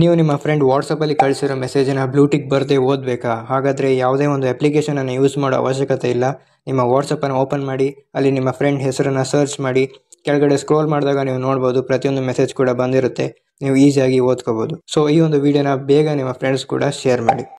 ನೀವು ನಿಮ್ಮ ಫ್ರೆಂಡ್ ವಾಟ್ಸಪ್ಪಲ್ಲಿ ಕಳಿಸಿರೋ ಮೆಸೇಜನ್ನು ಬ್ಲೂಟಿಕ್ ಬರದೆ ಓದಬೇಕಾ ಹಾಗಾದರೆ ಯಾವುದೇ ಒಂದು ಅಪ್ಲಿಕೇಶನನ್ನು ಯೂಸ್ ಮಾಡೋ ಅವಶ್ಯಕತೆ ಇಲ್ಲ ನಿಮ್ಮ ವಾಟ್ಸಪ್ಪನ್ನು ಓಪನ್ ಮಾಡಿ ಅಲ್ಲಿ ನಿಮ್ಮ ಫ್ರೆಂಡ್ ಹೆಸರನ್ನು ಸರ್ಚ್ ಮಾಡಿ ಕೆಳಗಡೆ ಸ್ಕ್ರೋಲ್ ಮಾಡಿದಾಗ ನೀವು ನೋಡ್ಬೋದು ಪ್ರತಿಯೊಂದು ಮೆಸೇಜ್ ಕೂಡ ಬಂದಿರುತ್ತೆ ನೀವು ಈಸಿಯಾಗಿ ಓದ್ಕೋಬೋದು ಸೊ ಈ ಒಂದು ವಿಡಿಯೋನ ಬೇಗ ನಿಮ್ಮ ಫ್ರೆಂಡ್ಸ್ ಕೂಡ ಶೇರ್ ಮಾಡಿ